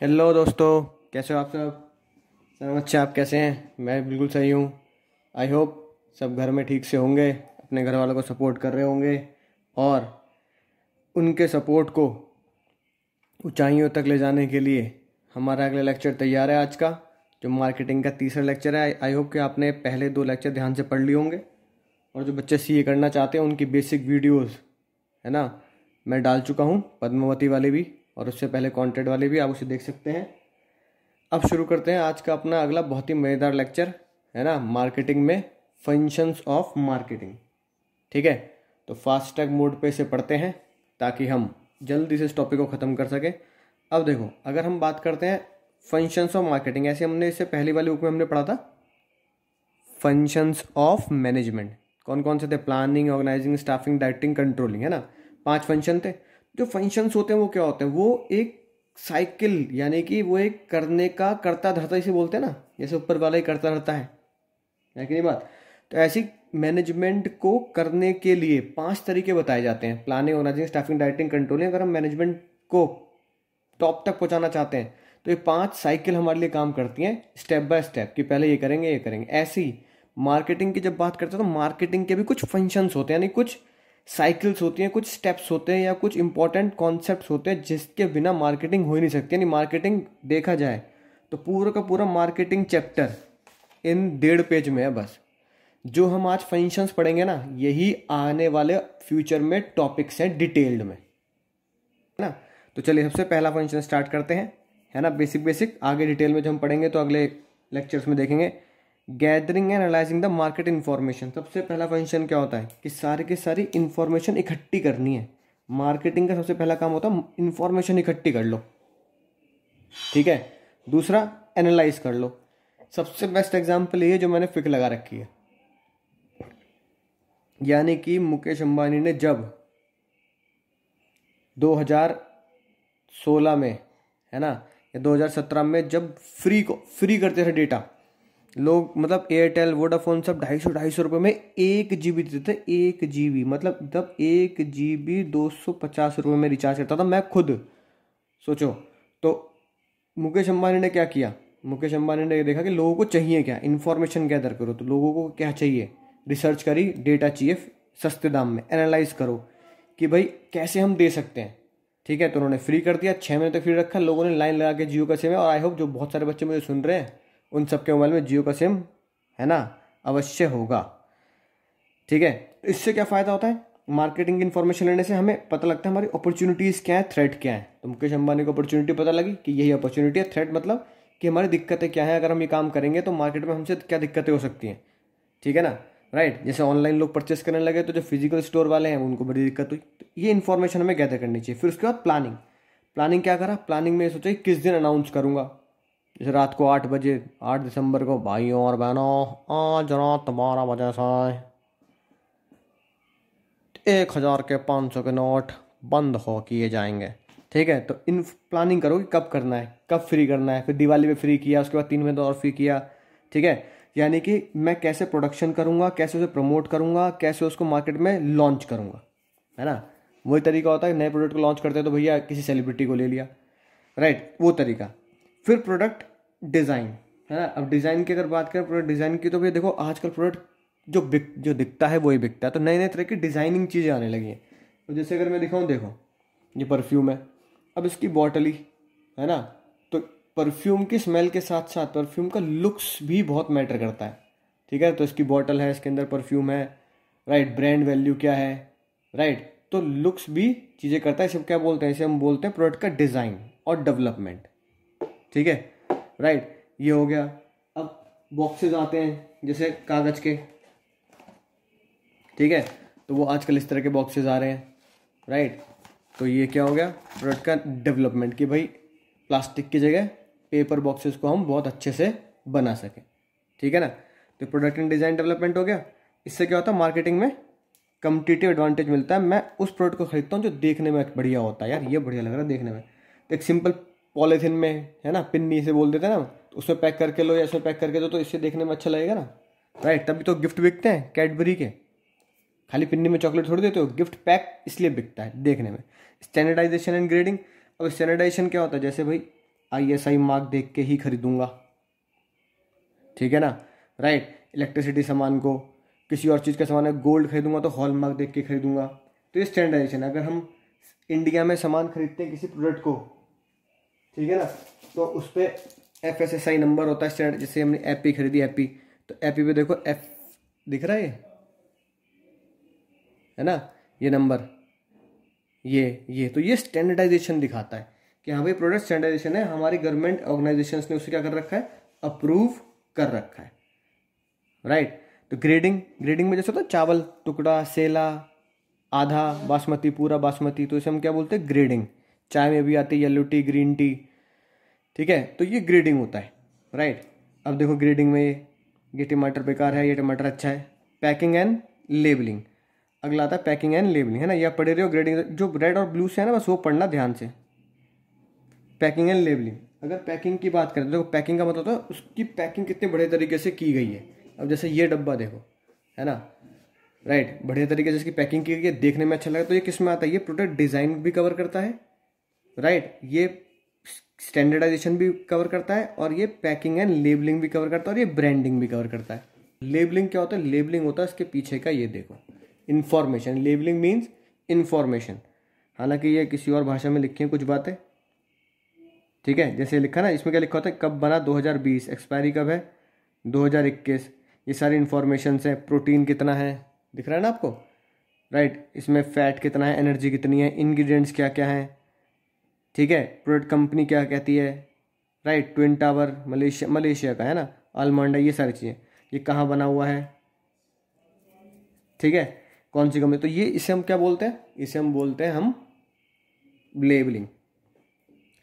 hello दोस्तों कैसे हो आप सब सर अच्छे आप कैसे हैं मैं बिल्कुल सही हूँ आई होप सब घर में ठीक से होंगे अपने घर वालों को सपोर्ट कर रहे होंगे और उनके सपोर्ट को ऊंचाइयों तक ले जाने के लिए हमारा अगला लेक्चर तैयार है आज का जो मार्केटिंग का तीसरा लेक्चर है आई होप कि आपने पहले दो लेक्चर ध्यान से पढ़ लिए होंगे और जो बच्चे सी करना चाहते हैं उनकी बेसिक वीडियोज़ है ना मैं डाल चुका हूँ पद्मावती वाले भी और उससे पहले कॉन्टेंट वाले भी आप उसे देख सकते हैं अब शुरू करते हैं आज का अपना अगला बहुत ही मज़ेदार लेक्चर है ना मार्केटिंग में फंक्शंस ऑफ मार्केटिंग ठीक है तो फास्ट ट्रैक मोड पे इसे पढ़ते हैं ताकि हम जल्दी से इस टॉपिक को ख़त्म कर सकें अब देखो अगर हम बात करते हैं फंक्शंस ऑफ मार्केटिंग ऐसे हमने इससे पहली वाली बुक में हमने पढ़ा था फंक्शंस ऑफ मैनेजमेंट कौन कौन से थे planning organising staffing directing controlling है ना पांच फंक्शन थे जो फंक्शंस होते हैं वो क्या होते हैं वो एक साइकिल यानी कि वो एक करने का करता धरता इसे बोलते हैं ना जैसे ऊपर वाला ही करता रहता है है कि नहीं बात तो ऐसी मैनेजमेंट को करने के लिए पांच तरीके बताए जाते हैं प्लानिंग होना चाहिए स्टाफिंग डाइटिंग कंट्रोलिंग अगर हम मैनेजमेंट को टॉप तक पहुंचाना चाहते हैं तो ये पांच साइकिल हमारे लिए काम करती हैं स्टेप बाय स्टेप कि पहले ये करेंगे ये करेंगे ऐसी मार्केटिंग की जब बात करते हैं तो मार्केटिंग के भी कुछ फंक्शंस होते हैं यानी कुछ साइकिल्स होती हैं कुछ स्टेप्स होते हैं या कुछ इंपॉर्टेंट कॉन्सेप्ट होते हैं जिसके बिना मार्केटिंग हो ही नहीं सकती यानी मार्केटिंग देखा जाए तो पूरा का पूरा मार्केटिंग चैप्टर इन डेढ़ पेज में है बस जो हम आज फंक्शंस पढ़ेंगे ना यही आने वाले फ्यूचर में टॉपिक्स हैं डिटेल्ड में है ना तो चलिए सबसे पहला फंक्शन स्टार्ट करते हैं है ना बेसिक बेसिक आगे डिटेल में जो हम पढ़ेंगे तो अगले लेक्चर्स में देखेंगे gathering and analysing the market information सबसे पहला फंक्शन क्या होता है कि सारे की सारी इन्फॉर्मेशन इकट्ठी करनी है मार्केटिंग का सबसे पहला काम होता है इन्फॉर्मेशन इकट्ठी कर लो ठीक है दूसरा एनालाइज कर लो सबसे बेस्ट एग्जाम्पल ये जो मैंने फिक लगा रखी है यानी कि मुकेश अंबानी ने जब 2016 में है ना या 2017 में जब फ्री को फ्री करते थे डेटा लोग मतलब एयरटेल वोडाफोन सब ढाई सौ ढाई सौ रुपये में एक जी बी देते थे एक जी बी मतलब जब एक जी बी दो सौ पचास रुपये में रिचार्ज करता था मैं खुद सोचो तो मुकेश अंबानी ने क्या किया मुकेश अंबानी ने देखा कि लोगों को चाहिए क्या इन्फॉर्मेशन गैदर करो तो लोगों को क्या चाहिए रिसर्च करी डेटा चाहिए सस्ते दाम में एनालाइज करो कि भाई कैसे हम दे सकते हैं ठीक है तो उन्होंने फ्री कर दिया छः महीने तक फ्री रखा लोगों ने लाइन लगा के जियो का सेवा और आई होप जो बहुत सारे बच्चे मुझे सुन रहे हैं उन सबके मोबाइल में जियो का सिम है ना अवश्य होगा ठीक है इससे क्या फ़ायदा होता है मार्केटिंग की इन्फॉर्मेशन लेने से हमें पता लगता है हमारी अपॉर्चुनिटीज़ क्या है थ्रेट क्या है तो मुकेश अंबानी को अपॉर्चुनिटी पता लगी कि यही अपॉर्चुनिटी है थ्रेट मतलब कि हमारी दिक्कतें क्या हैं अगर हम ये काम करेंगे तो मार्केट में हमसे क्या दिक्कतें हो सकती हैं ठीक है ना राइट जैसे ऑनलाइन लोग परचेस करने लगे तो जो फिजिकल स्टोर वाले हैं उनको बड़ी दिक्कत हुई तो ये इन्फॉर्मेशन हमें गैदर करनी चाहिए फिर उसके बाद प्लानिंग प्लानिंग क्या करा प्लानिंग में सोचा किस दिन अनाउंस करूँगा जैसे रात को आठ बजे आठ दिसंबर को भाइयों और बहनों आज रात तुम्हारा वजह से एक हज़ार के पाँच सौ के नोट बंद हो किए जाएंगे ठीक है तो इन प्लानिंग करो कि कब करना है कब फ्री करना है फिर दिवाली पे फ्री किया उसके बाद तीन महीने तो और फ्री किया ठीक है यानी कि मैं कैसे प्रोडक्शन करूँगा कैसे उसे प्रमोट करूँगा कैसे उसको मार्केट में लॉन्च करूँगा है ना वही तरीका होता है नए प्रोडक्ट को लॉन्च करते हैं तो भैया किसी सेलिब्रिटी को ले लिया राइट वो तरीका फिर प्रोडक्ट डिज़ाइन है ना अब डिज़ाइन की अगर बात करें प्रोडक्ट डिज़ाइन की तो भैया देखो आजकल प्रोडक्ट जो बिक जो दिखता है वही बिकता है तो नए नए तरह की डिज़ाइनिंग चीज़ें आने लगी हैं तो जैसे अगर मैं दिखाऊँ देखो ये परफ्यूम है अब इसकी बॉटल ही है ना तो परफ्यूम की स्मेल के साथ साथ परफ्यूम का लुक्स भी बहुत मैटर करता है ठीक है तो इसकी बॉटल है इसके अंदर परफ्यूम है राइट ब्रांड वैल्यू क्या है राइट तो लुक्स भी चीज़ें करता है सब क्या बोलते हैं इसे हम बोलते हैं प्रोडक्ट का डिज़ाइन और डेवलपमेंट ठीक है राइट ये हो गया अब बॉक्सेस आते हैं जैसे कागज के ठीक है तो वो आजकल इस तरह के बॉक्सेस आ रहे हैं राइट तो ये क्या हो गया प्रोडक्ट का डेवलपमेंट कि भाई प्लास्टिक की जगह पेपर बॉक्सेस को हम बहुत अच्छे से बना सकें ठीक है ना तो प्रोडक्ट एंड डिज़ाइन डेवलपमेंट हो गया इससे क्या होता है मार्केटिंग में कम्पिटिटिव एडवांटेज मिलता है मैं उस प्रोडक्ट को खरीदता हूँ जो देखने में बढ़िया होता है यार ये बढ़िया लग रहा है देखने में तो एक सिंपल पॉलीथिन में है ना पिन्नी से बोल देते हैं ना उसमें पैक करके लो या उसमें पैक करके दो तो इससे देखने में अच्छा लगेगा ना राइट तभी तो गिफ्ट बिकते हैं कैडबरी के खाली पिन्नी में चॉकलेट थोड़ी देते हो गिफ्ट पैक इसलिए बिकता है देखने में स्टैंडर्डाइजेशन एंड ग्रेडिंग अब स्टैंडर्डाइजेशन क्या होता है जैसे भाई आई एस आई मार्क देख के ही खरीदूंगा ठीक है ना राइट इलेक्ट्रिसिटी सामान को किसी और चीज़ का सामान है गोल्ड खरीदूंगा तो हॉल मार्क देख के खरीदूंगा तो ये स्टैंडर्डाइजेशन अगर हम इंडिया में सामान खरीदते हैं किसी प्रोडक्ट को ठीक है ना तो उस पर F S S I number होता है स्टैंडर्ड जैसे हमने एपी पी खरीदी एपी पी तो एपी पी पे देखो एफ दिख रहा है ये है ना ये नंबर ये ये तो ये स्टैंडर्डाइजेशन दिखाता है कि हाँ भाई प्रोडक्ट स्टैंडर्डाइजेशन है हमारी गवर्नमेंट ऑर्गेनाइजेशन ने उसे क्या कर रखा है अप्रूव कर रखा है राइट तो ग्रेडिंग ग्रेडिंग में जैसे होता है चावल टुकड़ा सेला आधा बासमती पूरा बासमती तो इसे हम क्या बोलते हैं ग्रेडिंग चाय में भी आती है येलो टी ग्रीन टी ठीक है तो ये ग्रेडिंग होता है राइट अब देखो ग्रेडिंग में ये ये टमाटर बेकार है ये टमाटर अच्छा है पैकिंग एंड लेबलिंग अगला आता है पैकिंग एंड लेबलिंग है ना यह पढ़े रहे हो ग्रेडिंग जो रेड और ब्लू से है ना बस वो पढ़ना ध्यान से पैकिंग एंड लेबलिंग अगर पैकिंग की बात करें तो पैकिंग का मतलब तो उसकी पैकिंग कितने बड़े तरीके से की गई है अब जैसे ये डब्बा देखो है ना राइट बढ़िया तरीके से इसकी पैकिंग की गई है देखने में अच्छा लगा तो ये किस में आता है ये प्रोडक्ट डिज़ाइन भी कवर करता है राइट ये स्टैंडर्डाइजेशन भी कवर करता है और ये पैकिंग एंड लेबलिंग भी कवर करता है और ये ब्रांडिंग भी कवर करता है लेबलिंग क्या होता है लेबलिंग होता है इसके पीछे का ये देखो इन्फॉर्मेशन लेबलिंग मीन्स इन्फॉर्मेशन हालांकि ये किसी और भाषा में लिखी है कुछ बातें ठीक है जैसे लिखा ना इसमें क्या लिखा होता है कब बना 2020 एक्सपायरी कब है 2021 ये सारी इन्फॉर्मेशन है प्रोटीन कितना है दिख रहा है ना आपको राइट इसमें फैट कितना है एनर्जी कितनी है इंग्रेडिएंट्स क्या क्या हैं ठीक है प्रोडक्ट कंपनी क्या कहती है right twin tower Malaysia Malaysia का है ना अलमंडा ये सारी चीज़ें ये कहाँ बना हुआ है ठीक है कौन सी कंपनी तो ये इसे हम क्या बोलते हैं इसे हम बोलते हैं हम लेबलिंग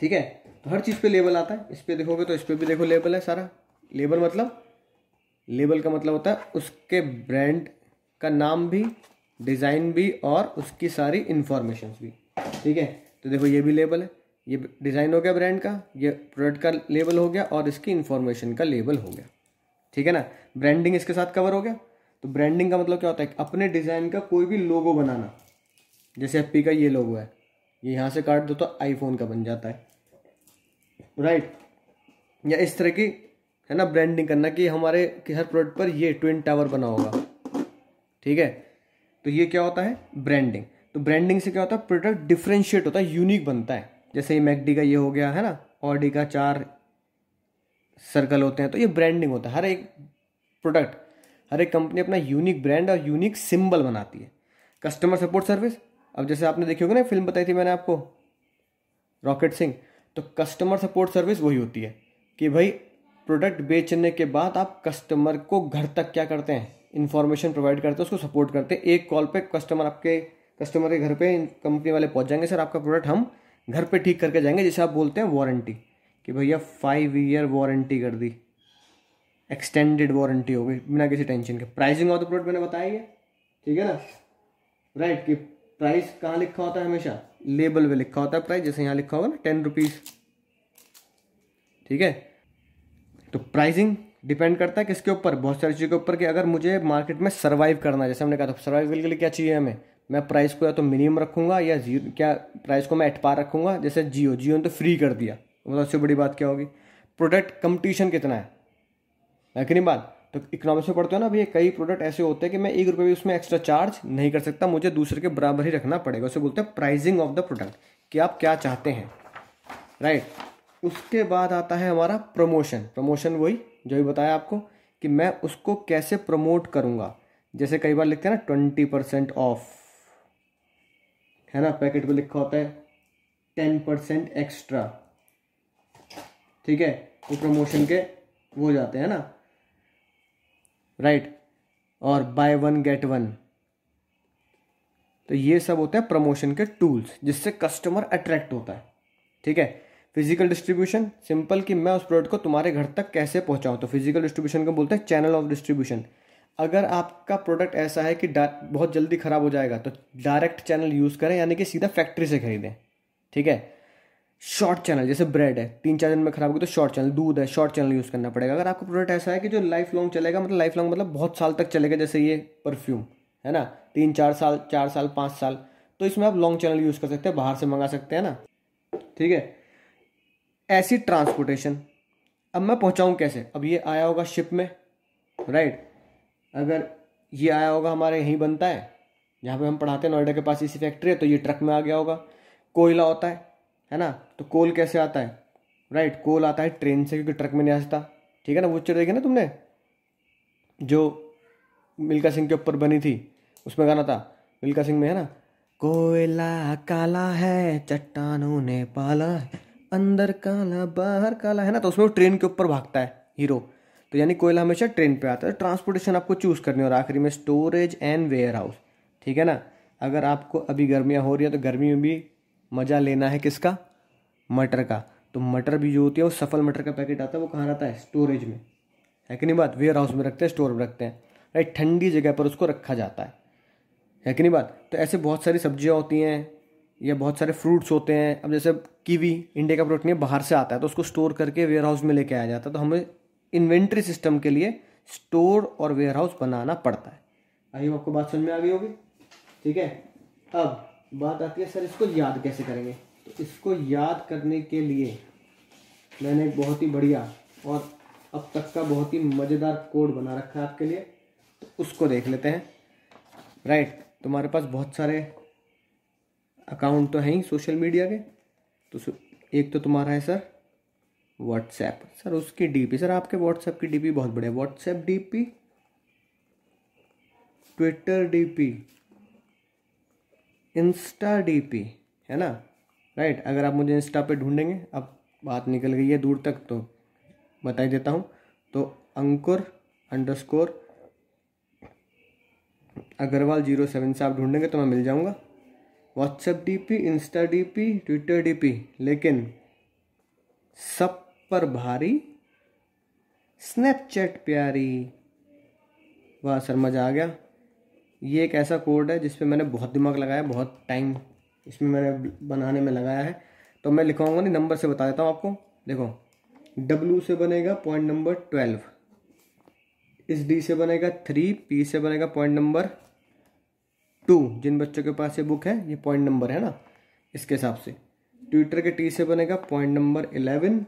ठीक है तो हर चीज़ पे लेबल आता है इस पर देखोगे तो इस पर भी देखो लेबल है सारा लेबल मतलब लेबल का मतलब होता है उसके ब्रांड का नाम भी डिज़ाइन भी और उसकी सारी इन्फॉर्मेशन भी ठीक है तो देखो ये भी लेबल है ये डिज़ाइन हो गया ब्रांड का ये प्रोडक्ट का लेबल हो गया और इसकी इन्फॉर्मेशन का लेबल हो गया ठीक है ना ब्रांडिंग इसके साथ कवर हो गया तो ब्रांडिंग का मतलब क्या होता है अपने डिज़ाइन का कोई भी लोगो बनाना जैसे एप्पी का ये लोगो है ये यहाँ से काट दो तो आईफोन का बन जाता है राइट या इस तरह की है ना ब्रांडिंग करना कि हमारे कि हर प्रोडक्ट पर ये ट्विन टावर बना होगा ठीक है तो ये क्या होता है ब्रांडिंग तो ब्रांडिंग से क्या होता है प्रोडक्ट डिफ्रेंशिएट होता है यूनिक बनता है जैसे ये मैकडी का ये हो गया है ना ऑडी का चार सर्कल होते हैं तो ये ब्रांडिंग होता है हर एक प्रोडक्ट हर एक कंपनी अपना यूनिक ब्रांड और यूनिक सिंबल बनाती है कस्टमर सपोर्ट सर्विस अब जैसे आपने देखी होगी ना फिल्म बताई थी मैंने आपको रॉकेट सिंह तो कस्टमर सपोर्ट सर्विस वही होती है कि भाई प्रोडक्ट बेचने के बाद आप कस्टमर को घर तक क्या करते हैं इन्फॉर्मेशन प्रोवाइड करते हैं उसको सपोर्ट करते हैं एक कॉल पे कस्टमर आपके कस्टमर के घर पे कंपनी वाले पहुंच जाएंगे सर आपका प्रोडक्ट हम घर पे ठीक करके जाएंगे जैसे आप बोलते हैं वारंटी कि भैया फाइव ईयर वारंटी कर दी एक्सटेंडेड वारंटी हो गई बिना किसी टेंशन के प्राइसिंग ऑफ द प्रोडक्ट मैंने बताया है ठीक है ना राइट right, कि प्राइस कहाँ लिखा होता है हमेशा लेबल पे लिखा होता है प्राइस जैसे यहाँ लिखा होगा ना टेन रुपीज़ ठीक है तो प्राइसिंग डिपेंड करता है किसके ऊपर बहुत सारी चीज़ों के ऊपर कि अगर मुझे मार्केट में सर्वाइव करना है जैसे हमने कहा था सर्वाइव के लिए क्या चाहिए हमें मैं प्राइस को या तो मिनिमम रखूँगा या जीरो क्या प्राइस को मैं एट पार रखूँगा जैसे जियो जियो ने तो फ्री कर दिया मतलब तो उससे बड़ी बात क्या होगी प्रोडक्ट कंपटीशन कितना है कि नहीं बात तो इकोनॉमिक्स में पढ़ते हो ना भैया कई प्रोडक्ट ऐसे होते हैं कि मैं एक रुपये भी उसमें एक्स्ट्रा चार्ज नहीं कर सकता मुझे दूसरे के बराबर ही रखना पड़ेगा उसे बोलते हैं प्राइजिंग ऑफ द प्रोडक्ट कि आप क्या चाहते हैं राइट उसके बाद आता है हमारा प्रमोशन प्रमोशन वही जो भी बताया आपको कि मैं उसको कैसे प्रमोट करूँगा जैसे कई बार लिखते हैं ना ट्वेंटी परसेंट ऑफ है ना पैकेट पे लिखा होता है टेन परसेंट एक्स्ट्रा ठीक है वो प्रमोशन के वो जाते हैं ना राइट और बाय वन गेट वन तो ये सब होता है प्रमोशन के टूल्स जिससे कस्टमर अट्रैक्ट होता है ठीक है फिजिकल डिस्ट्रीब्यूशन सिंपल कि मैं उस प्रोडक्ट को तुम्हारे घर तक कैसे पहुंचाऊं तो फिजिकल डिस्ट्रीब्यूशन को बोलते हैं चैनल ऑफ डिस्ट्रीब्यूशन अगर आपका प्रोडक्ट ऐसा है कि बहुत जल्दी ख़राब हो जाएगा तो डायरेक्ट चैनल यूज़ करें यानी कि सीधा फैक्ट्री से खरीदें ठीक है शॉर्ट चैनल जैसे ब्रेड है तीन चार दिन में खराब होगी तो शॉर्ट चैनल दूध है शॉर्ट चैनल यूज़ करना पड़ेगा अगर आपका प्रोडक्ट ऐसा है कि जो लाइफ लॉन्ग चलेगा मतलब लाइफ लॉन्ग मतलब बहुत साल तक चलेगा जैसे ये परफ्यूम है ना तीन चार साल चार साल पाँच साल तो इसमें आप लॉन्ग चैनल यूज़ कर सकते हैं बाहर से मंगा सकते हैं ना ठीक है ऐसी ट्रांसपोर्टेशन अब मैं पहुँचाऊँ कैसे अब ये आया होगा शिप में राइट अगर ये आया होगा हमारे यहीं बनता है जहाँ पे हम पढ़ाते हैं नोएडा के पास इसी फैक्ट्री है तो ये ट्रक में आ गया होगा कोयला होता है है ना तो कोल कैसे आता है राइट कोल आता है ट्रेन से क्योंकि ट्रक में नहीं आ सकता ठीक है ना वो चिड़ देखी ना तुमने जो मिल्का सिंह के ऊपर बनी थी उसमें गाना था मिल्का सिंह में है ना कोयला काला है चट्टानों ने पाला अंदर काला बाहर काला है ना तो उसमें वो ट्रेन के ऊपर भागता है हीरो तो यानी कोयला हमेशा ट्रेन पे आता है तो ट्रांसपोर्टेशन आपको चूज़ करनी और आखिरी में स्टोरेज एंड वेयर हाउस ठीक है ना अगर आपको अभी गर्मियाँ हो रही है तो गर्मी में भी मज़ा लेना है किसका मटर का तो मटर भी जो होती है वो सफल मटर का पैकेट आता है वो कहाँ रहता है स्टोरेज में है कि नहीं बात वेयर हाउस में रखते हैं स्टोर में रखते हैं राइट ठंडी जगह पर उसको रखा जाता है है कि नहीं बात तो ऐसे बहुत सारी सब्जियाँ होती हैं या बहुत सारे फ्रूट्स होते हैं अब जैसे कीवी इंडिया का प्रोडक्ट नहीं बाहर से आता है तो उसको स्टोर करके वेयर हाउस में लेके आया जाता है तो हमें इन्वेंट्री सिस्टम के लिए स्टोर और वेयरहाउस बनाना पड़ता है आई आपको बात समझ में आ गई होगी ठीक है अब बात आती है सर इसको याद कैसे करेंगे तो इसको याद करने के लिए मैंने एक बहुत ही बढ़िया और अब तक का बहुत ही मज़ेदार कोड बना रखा है आपके लिए तो उसको देख लेते हैं राइट तुम्हारे पास बहुत सारे अकाउंट तो हैं ही सोशल मीडिया के तो एक तो तुम्हारा है सर व्हाट्सएप सर उसकी डीपी सर आपके व्हाट्सएप की डीपी बहुत बढ़िया WhatsApp DP Twitter DP Insta DP है ना राइट अगर आप मुझे इंस्टा पे ढूंढेंगे अब बात निकल गई है दूर तक तो बताई देता हूँ तो Ankur underscore Agarwal zero seven से आप ढूंढेंगे तो मैं मिल जाऊँगा WhatsApp DP Insta DP Twitter DP लेकिन सब पर भारी स्नैपचैट प्यारी वाह सर मज़ा आ गया ये एक ऐसा कोड है जिसपे मैंने बहुत दिमाग लगाया बहुत टाइम इसमें मैंने बनाने में लगाया है तो मैं लिखाऊंगा नहीं नंबर से बता देता हूँ आपको देखो डब्ल्यू से बनेगा पॉइंट नंबर ट्वेल्व इस डी से बनेगा थ्री पी से बनेगा पॉइंट नंबर टू जिन बच्चों के पास ये बुक है ये पॉइंट नंबर है ना इसके हिसाब से ट्विटर के टी से बनेगा पॉइंट नंबर इलेवन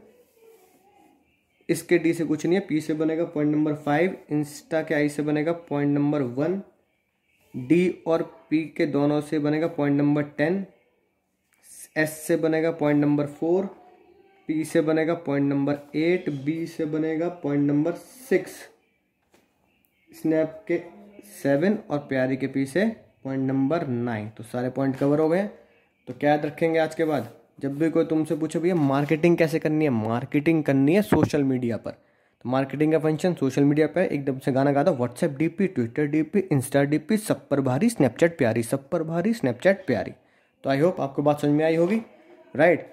इसके डी से कुछ नहीं है पी से बनेगा पॉइंट नंबर फाइव इंस्टा के आई से बनेगा पॉइंट नंबर वन डी और पी के दोनों से बनेगा पॉइंट नंबर टेन एस से बनेगा पॉइंट नंबर फोर पी से बनेगा पॉइंट नंबर एट बी से बनेगा पॉइंट नंबर सिक्स स्नैप के सेवन और प्यारी के पी से पॉइंट नंबर नाइन तो सारे पॉइंट कवर हो गए तो क्या याद रखेंगे आज के बाद जब भी कोई तुमसे पूछे भैया मार्केटिंग कैसे करनी है मार्केटिंग करनी है सोशल मीडिया पर तो मार्केटिंग का फंक्शन सोशल मीडिया पर एकदम से गाना गाता WhatsApp DP Twitter DP Insta DP सब पर भारी स्नैपचैट प्यारी सब पर भारी स्नैपचैट प्यारी तो आई होप आपको बात समझ में आई होगी राइट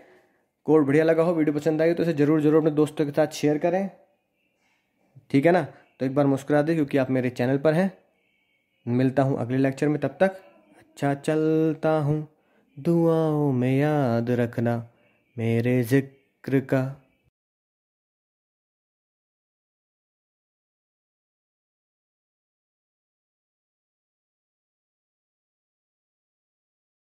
कोड बढ़िया लगा हो वीडियो पसंद आई तो इसे ज़रूर ज़रूर अपने दोस्तों के साथ शेयर करें ठीक है ना तो एक बार मुस्कुरा दें क्योंकि आप मेरे चैनल पर हैं मिलता हूँ अगले लेक्चर में तब तक अच्छा चलता हूँ दुआओं में याद रखना मेरे ज़िक्र का